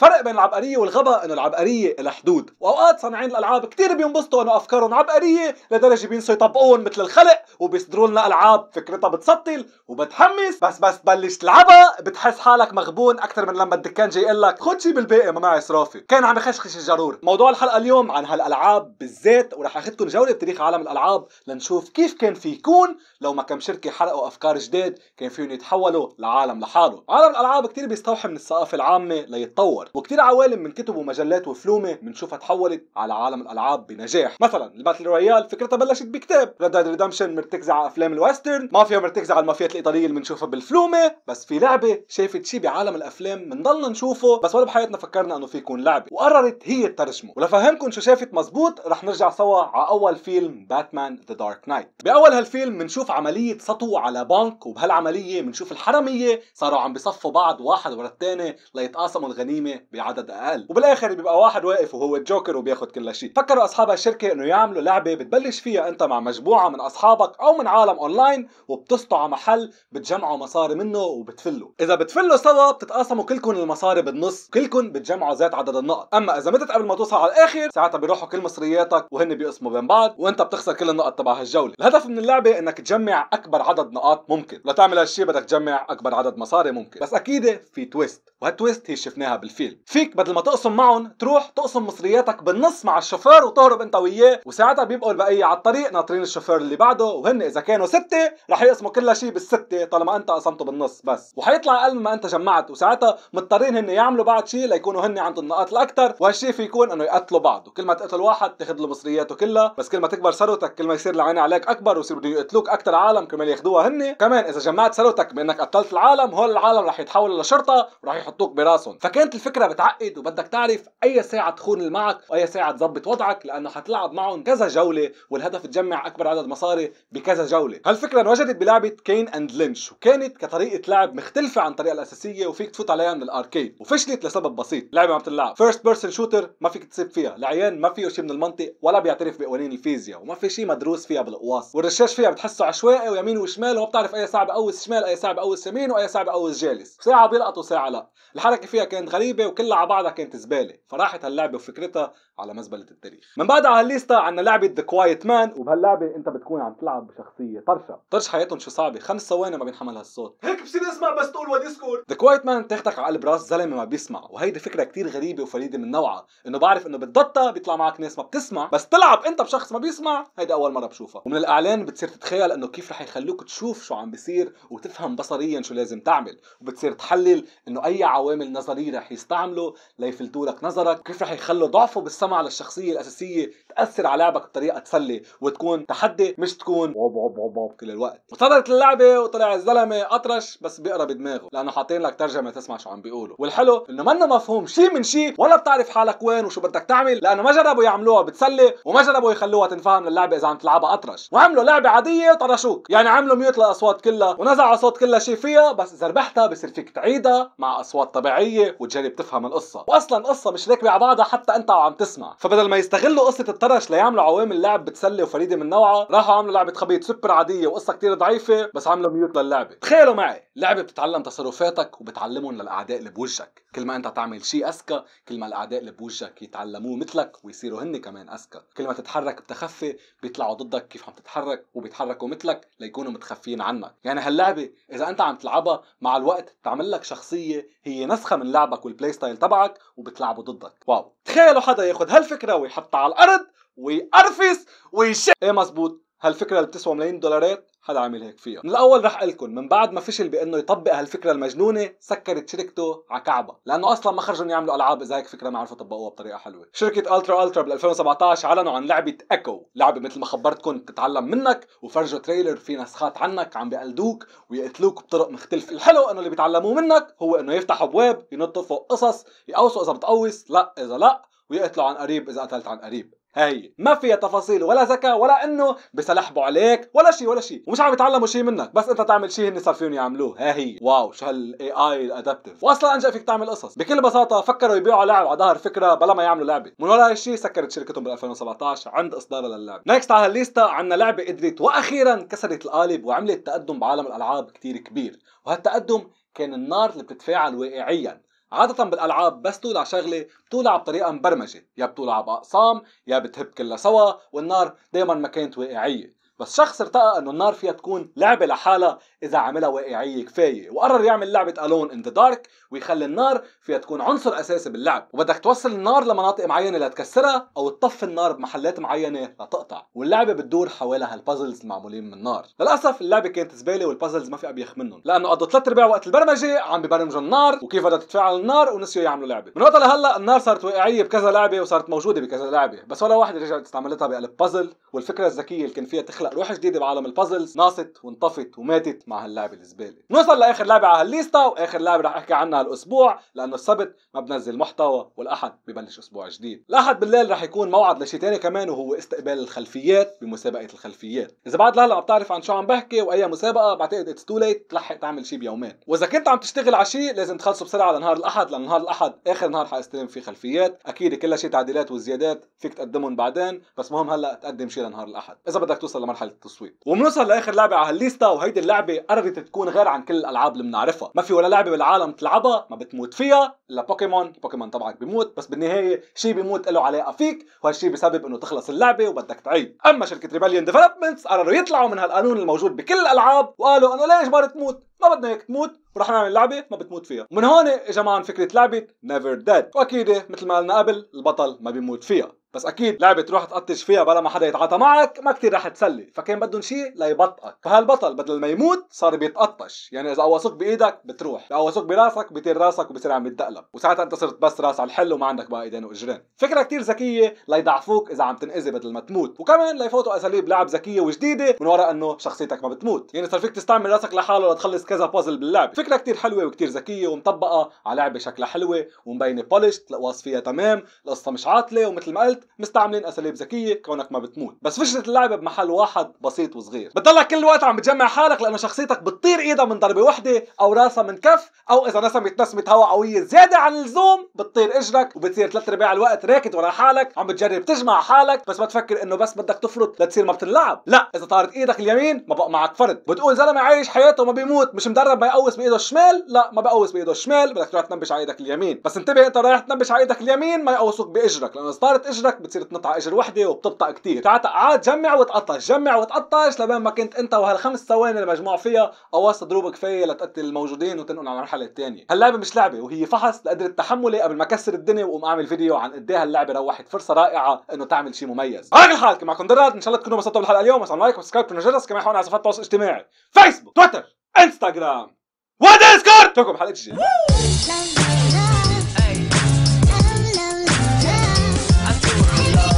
فرق بين العبقريه والغباء انه العبقريه لها حدود واوقات صانعين الالعاب كثير بينبسطوا انه افكارهم عبقريه لدرجه بينسوا يطبقوهم مثل الخلق وبيصدروا لنا العاب فكرتها بتسطل وبتحمس بس بس تبلش تلعبها بتحس حالك مغبون اكثر من لما الدكان جاي يقول لك خذ شي بالباقي ما معي صرافه كان عم يخشخش الجرور موضوع الحلقه اليوم عن هالالعاب بالذات وراح اخذكم جوله بتاريخ عالم الالعاب لنشوف كيف كان في يكون لو ما كم شركه حرقوا افكار جداد كان فيهم يتحولوا لعالم لحاله عالم الالعاب كثير بيستوحي من الثقافه العامه ليتطور وكتير عوالم من كتب ومجلات وفلومه بنشوفها تحولت على عالم الالعاب بنجاح مثلا الباتل رويال فكرتها بلشت بكتاب ريد ديد ريدمشن مرتكزه على افلام الويسترن مافيا مرتكزه على المافيات الايطاليه اللي بنشوفها بالفلومه بس في لعبه شافت شيء بعالم الافلام بنضلنا نشوفه بس ولا بحياتنا فكرنا انه في يكون لعبه وقررت هي تترجمه ولفهمكم شو شافت مزبوط رح نرجع سوا على اول فيلم باتمان ذا دارك نايت باول هالفيلم بنشوف عمليه سطو على بنك وبهالعمليه بنشوف الحرميه صاروا عم بصفوا بعض واحد ورا الثاني ليتقاسموا الغنيمه بعدد اقل وبالاخر بيبقى واحد واقف وهو الجوكر وبياخد كل شيء فكروا اصحاب الشركه انه يعملوا لعبه بتبلش فيها انت مع مجموعه من اصحابك او من عالم اونلاين وبتسطوا على محل بتجمعوا مصاري منه وبتفلوا اذا بتفلوا سوا بتتقاسموا كلكم المصاري بالنص كلكم بتجمعوا ذات عدد النقط اما اذا متت قبل ما توصل على الاخر ساعتها بيروحوا كل مصرياتك وهن بيقسموا بين بعض وانت بتخسر كل النقط تبع هالجوله الهدف من اللعبه انك تجمع اكبر عدد نقاط ممكن لتعمل هالشيء بدك تجمع اكبر عدد مصاري ممكن بس اكيد في تويست وهالتويست هي شفناها بالفيلم فيهم فيك بدل ما تقسم معهم تروح تقسم مصرياتك بالنص مع الشوفير وتهرب انت وياه وساعتها بيبقوا البقيه على الطريق ناطرين الشوفير اللي بعده وهن اذا كانوا سته رح يقسموا كل شيء بالسته طالما انت قسمته بالنص بس وحيطلع اقل ما انت جمعت وساعتها مضطرين هن يعملوا بعض شيء ليكونوا هن عند النقاط الاكثر وهالشيء فيكون انه يقتلوا بعض وكل ما تقتل واحد تاخذ له مصرياته كلها بس كل ما تكبر ثروتك كل ما يصير العين عليك اكبر ويصير بدهم يقتلوك اكثر عالم كمان ياخذوها هن كمان اذا جمعت ثروتك بانك قتلت العالم هول العالم رح يتحولوا لشرطه ورح يحطوك براسهم فكانت الفكره الفكره بتعقد وبدك تعرف اي ساعه تخون معك واي ساعه تظبط وضعك لانه حتلعب معهم كذا جوله والهدف تجمع اكبر عدد مصاري بكذا جوله هالفكره انوجدت بلعبه كين اند لينش وكانت كطريقه لعب مختلفه عن الطريقه الاساسيه وفيك تفوت عليها من الاركيد وفشلت لسبب بسيط لعبه عم تلعب فيرست بيرسون شوتر ما فيك تصيب فيها العيان ما فيه شيء من المنطق ولا بيعترف بقوانين الفيزياء وما في شيء مدروس فيها بالقواص والرشاش فيها بتحسه عشوائي ويمين وشمال وما بتعرف اي ساعه بقوس شمال اي ساعه بقوس يمين واي ساعه بقوس جالس ساعه بيلقط وساعه لا الحركه فيها كانت غريبه زباله وكلها على بعضها كانت زباله فراحت هاللعبه وفكرتها على مزبله التاريخ من بعد على الليستا عندنا لعبه ذا كوايت مان وبهاللعبه انت بتكون عم تلعب بشخصيه طرشه طرش حياتهم شو صعبه خمس ثواني ما بينحمل هالصوت هيك بصير اسمع بس تقول سكول ذا كوايت مان بتاخذك على قلب راس زلمه ما بيسمع وهيدي فكره كتير غريبه وفريده من نوعها انه بعرف انه بتضطى بيطلع معك ناس ما بتسمع بس تلعب انت بشخص ما بيسمع هيدي اول مره بشوفها ومن الاعلان بتصير تتخيل انه كيف رح يخلوك تشوف شو عم بيصير وتفهم بصريا شو لازم تعمل وبتصير تحلل انه اي عوامل نظريه رح يست يستعمله ليفلتوا لك نظرك كيف رح يخلوا ضعفه بالسمع للشخصيه الاساسيه تاثر على لعبك بطريقه تسلي وتكون تحدي مش تكون وب وب وب, وب كل الوقت وصدرت اللعبه وطلع الزلمه اطرش بس بيقرا بدماغه لانه حاطين لك ترجمه تسمع شو عم بيقولوا والحلو انه منه مفهوم شيء من شيء ولا بتعرف حالك وين وشو بدك تعمل لانه ما جربوا يعملوها بتسلي وما جربوا يخلوها تنفهم للعبه اذا عم تلعبها اطرش وعملوا لعبه عاديه وطرشوك يعني عملوا ميوت الاصوات كلها ونزعوا صوت كل شيء فيها بس اذا ربحتها بصير فيك تعيدها مع اصوات طبيعيه وتجرب تفهم القصه واصلا القصه مش راكبه على بعضها حتى انت وعم تسمع فبدل ما يستغلوا قصه الطرش ليعملوا عوامل لعب بتسلي وفريده من نوعها راحوا عملوا لعبه خبيط سوبر عاديه وقصه كتير ضعيفه بس عملوا ميوت للعبه تخيلوا معي لعبه بتتعلم تصرفاتك وبتعلمهم للاعداء اللي بوجهك كل ما انت تعمل شيء اذكى كل ما الاعداء اللي بوجهك يتعلموه مثلك ويصيروا هن كمان اذكى كل ما تتحرك بتخفي بيطلعوا ضدك كيف عم تتحرك وبيتحركوا مثلك ليكونوا متخفيين عنك يعني هاللعبه اذا انت عم تلعبها مع الوقت تعمل لك شخصيه هي نسخه من لعبك والبلاي البلاي ستايل تبعك وبتلعبه ضدك واو تخيلوا حدا ياخذ هالفكره ويحطها على الارض ويقرفس ويش ايه مزبوط هالفكره اللي بتسوى ملايين دولارات حدا عامل هيك فيها من الاول رح لكم من بعد ما فشل بانه يطبق هالفكره المجنونه سكرت شركته على كعبه لانه اصلا ما خرجوا يعملوا العاب اذا هيك فكره ما عرفوا يطبقوها بطريقه حلوه شركه الترا الترا بال 2017 اعلنوا عن لعبه ايكو لعبه مثل ما خبرتكم بتتعلم منك وفرجوا تريلر في نسخات عنك عم بيقلدوك ويقتلوك بطرق مختلفه الحلو انه اللي بيتعلموه منك هو انه يفتحوا ابواب ينطوا فوق قصص يقوصوا اذا بتقوص لا اذا لا ويقتلوا عن قريب اذا قتلت عن قريب هي ما فيها تفاصيل ولا ذكاء ولا انه بسلحبوا عليك ولا شيء ولا شيء ومش عم يتعلموا شيء منك بس انت تعمل شيء هن صار فيهم يعملوه ها هي واو شو هالاي اي الادابتيف واصلا انجا فيك تعمل قصص بكل بساطه فكروا يبيعوا لاعب على ظهر فكره بلا ما يعملوا لعبه من ولا شيء سكرت شركتهم بال 2017 عند اصدارها للعبه نكست على هالليستا عندنا لعبه قدرت واخيرا كسرت القالب وعملت تقدم بعالم الالعاب كتير كبير وهالتقدم كان النار اللي بتتفاعل واقعيا عادة بالألعاب بس تولع شغلة بتولع بطريقة مبرمجة يا بتولع بأقسام يا بتهب كلها سوا والنار دايما ما كانت واقعية بس شخص ارتقى انه النار فيها تكون لعبة لحالها اذا عملها واقعيه كفايه وقرر يعمل لعبه الون ان ذا دارك ويخلي النار فيها تكون عنصر اساسي باللعب وبدك توصل النار لمناطق معينه لتكسرها او تطفي النار بمحلات معينه لتقطع واللعبه بتدور حوالي هالبازلز المعمولين من النار للاسف اللعبه كانت زباله والبازلز ما في ابيخ منهم لانه قضوا ثلاث ارباع وقت البرمجه عم ببرمجوا النار وكيف بدها تتفاعل النار ونسيوا يعملوا لعبه من وقتها لهلا النار صارت واقعيه بكذا لعبه وصارت موجوده بكذا لعبه بس ولا واحد رجعت استعملتها بقلب بازل والفكره الذكيه اللي كان فيها تخلق روح جديده بعالم البازلز ناصت وانطفت وماتت مع هاللعبه الزباله نوصل لاخر لعبه على هالليستا واخر لعبه رح احكي عنها هالاسبوع لانه السبت ما بنزل محتوى والاحد ببلش اسبوع جديد الاحد بالليل رح يكون موعد لشيء ثاني كمان وهو استقبال الخلفيات بمسابقه الخلفيات اذا بعد لهلا بتعرف عن شو عم بحكي واي مسابقه بعتقد اتس تو ليت تلحق تعمل شيء بيومين واذا كنت عم تشتغل على شيء لازم تخلصه بسرعه لنهار الاحد لان نهار الاحد اخر نهار حاستلم فيه خلفيات اكيد كل شيء تعديلات وزيادات فيك تقدمهم بعدين بس مهم هلا تقدم شيء لنهار الاحد اذا بدك توصل لمرحله التصويت وبنوصل لاخر لعبه على هالليستا وهيدي اللعبه قررت تكون غير عن كل الالعاب اللي بنعرفها ما في ولا لعبه بالعالم تلعبها ما بتموت فيها الا بوكيمون بوكيمون طبعا بيموت بس بالنهايه شيء بيموت له علاقه فيك وهالشيء بسبب انه تخلص اللعبه وبدك تعيد اما شركه ريبليون ديفلوبمنتس قرروا يطلعوا من هالقانون الموجود بكل الالعاب وقالوا انه ليش ما تموت ما بدنا اياك تموت ورح نعمل لعبه ما بتموت فيها ومن هون اجى معنا فكره لعبه نيفر ديد واكيد مثل ما قلنا قبل البطل ما بيموت فيها بس اكيد لعبه تروح تقطش فيها بلا ما حدا يتعاطى معك ما كتير رح تسلي فكان بدهم شيء ليبطئك فهالبطل بدل ما يموت صار بيتقطش يعني اذا قوصوك بايدك بتروح اذا قوصوك براسك بيطير راسك وبصير عم يتدقلب وساعتها انت صرت بس راس على الحل وما عندك بقى ايدين واجرين فكره كتير ذكيه ليضعفوك اذا عم تنأذي بدل ما تموت وكمان ليفوتوا اساليب لعب ذكيه وجديده من وراء انه شخصيتك ما بتموت يعني صار فيك تستعمل راسك لحاله لتخلص كذا بازل باللعبه فكره كتير حلوه وكتير ذكيه ومطبقه على لعبه شكلها حلوه ومبينه بولشت فيها تمام القصه مش عاطله ومثل ما قلت الوقت مستعملين اساليب ذكيه كونك ما بتموت بس فشله اللعبه بمحل واحد بسيط وصغير بتضلك كل الوقت عم بتجمع حالك لانه شخصيتك بتطير ايدها من ضربه وحده او راسها من كف او اذا نسمت نسمه هواء قويه زياده عن اللزوم بتطير اجرك وبتصير ثلاث ارباع الوقت راكد ورا حالك عم بتجرب تجمع حالك بس ما تفكر انه بس بدك تفرط لتصير ما بتنلعب لا اذا طارت ايدك اليمين ما بقى معك فرد بتقول زلمه عايش حياته ما بيموت مش مدرب ما يقوس بايده الشمال لا ما بقوس بايده الشمال بدك تروح تنبش على ايدك اليمين بس انتبه انت رايح تنبش على ايدك اليمين ما يقوسوك باجرك لانه اذا طارت اجرك راسك بتصير تنط على اجر وحده وبتبطأ كثير تعال تقعد جمع وتقطش جمع وتقطش لبين ما كنت انت وهالخمس ثواني المجموع فيها قواص ضروب كفايه لتقتل الموجودين وتنقل على المرحله الثانيه هاللعبه مش لعبه وهي فحص لقدره تحملي قبل ما اكسر الدنيا واقوم اعمل فيديو عن قد ايه هاللعبه روحت فرصه رائعه انه تعمل شيء مميز على الحال حال معكم دراد ان شاء الله تكونوا انبسطتوا بالحلقه اليوم وسلام لايك وسبسكرايب وجرس كمان حولنا على صفحات التواصل الاجتماعي فيسبوك تويتر انستغرام وديسكورد اشوفكم حلقه جديده